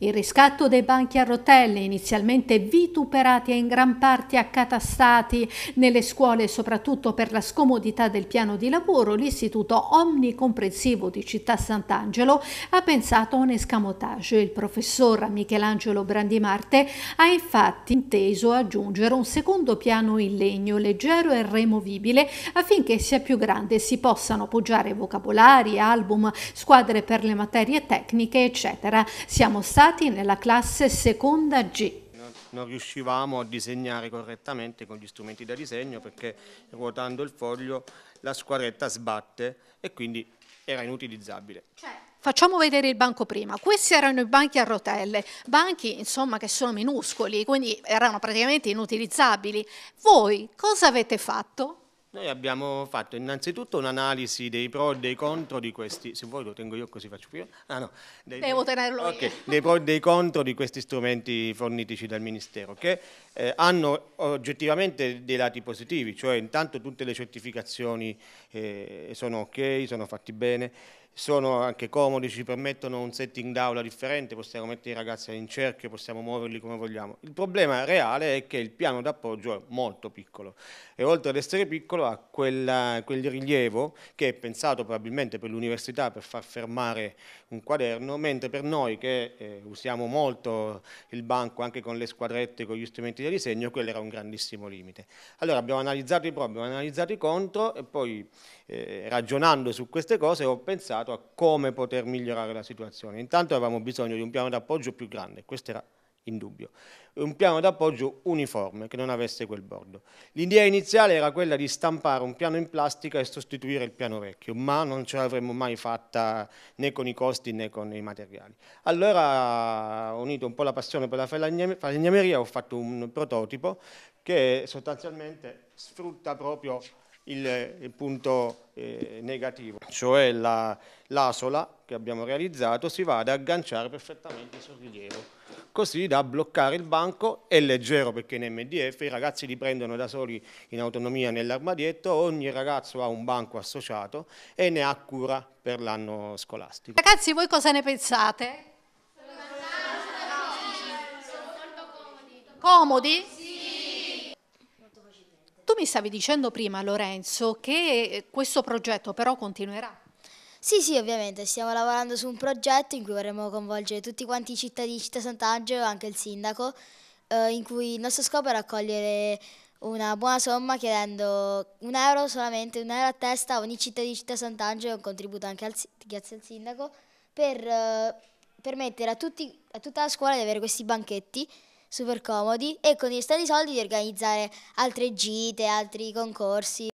Il riscatto dei banchi a rotelle, inizialmente vituperati e in gran parte accatastati nelle scuole, soprattutto per la scomodità del piano di lavoro, l'Istituto Omnicomprensivo di Città Sant'Angelo ha pensato a un escamotage. Il professor Michelangelo Brandimarte ha infatti inteso aggiungere un secondo piano in legno, leggero e removibile, affinché sia più grande e si possano poggiare vocabolari, album, squadre per le materie tecniche, eccetera. Siamo stati passati nella classe seconda G. Non, non riuscivamo a disegnare correttamente con gli strumenti da disegno perché ruotando il foglio la squadretta sbatte e quindi era inutilizzabile. Cioè, facciamo vedere il banco prima. Questi erano i banchi a rotelle, banchi insomma che sono minuscoli, quindi erano praticamente inutilizzabili. Voi cosa avete fatto? Noi abbiamo fatto innanzitutto un'analisi dei pro e dei contro di questi, se vuoi lo tengo io così faccio prima, ah no, dei, devo tenerlo okay, io. Dei pro e dei contro di questi strumenti fornitici dal Ministero che eh, hanno oggettivamente dei lati positivi, cioè intanto tutte le certificazioni eh, sono ok, sono fatti bene, sono anche comodi, ci permettono un setting d'aula differente, possiamo mettere i ragazzi in cerchio, possiamo muoverli come vogliamo. Il problema reale è che il piano d'appoggio è molto piccolo e oltre ad essere piccolo ha quel, quel rilievo che è pensato probabilmente per l'università per far fermare un quaderno, mentre per noi che eh, usiamo molto il banco anche con le squadrette, con gli strumenti di disegno, quello era un grandissimo limite. Allora abbiamo analizzato i pro, abbiamo analizzato i contro e poi eh, ragionando su queste cose ho pensato pensato a come poter migliorare la situazione. Intanto avevamo bisogno di un piano d'appoggio più grande, questo era in dubbio, un piano d'appoggio uniforme che non avesse quel bordo. L'idea iniziale era quella di stampare un piano in plastica e sostituire il piano vecchio, ma non ce l'avremmo mai fatta né con i costi né con i materiali. Allora ho unito un po' la passione per la falegnameria, ho fatto un prototipo che sostanzialmente sfrutta proprio il, il punto eh, negativo, cioè l'asola la, che abbiamo realizzato si va ad agganciare perfettamente sul rilievo così da bloccare il banco, è leggero perché in MDF i ragazzi li prendono da soli in autonomia nell'armadietto, ogni ragazzo ha un banco associato e ne ha cura per l'anno scolastico. Ragazzi voi cosa ne pensate? Sono Comodi? mi stavi dicendo prima, Lorenzo, che eh, questo progetto però continuerà. Sì, sì, ovviamente, stiamo lavorando su un progetto in cui vorremmo coinvolgere tutti quanti i cittadini di Città Sant'Angelo, anche il sindaco, eh, in cui il nostro scopo è raccogliere una buona somma chiedendo un euro solamente, un euro a testa a ogni cittadino di Città Sant'Angelo, un contributo anche al, grazie al sindaco, per eh, permettere a, tutti, a tutta la scuola di avere questi banchetti super comodi e con gli stessi soldi di organizzare altre gite, altri concorsi.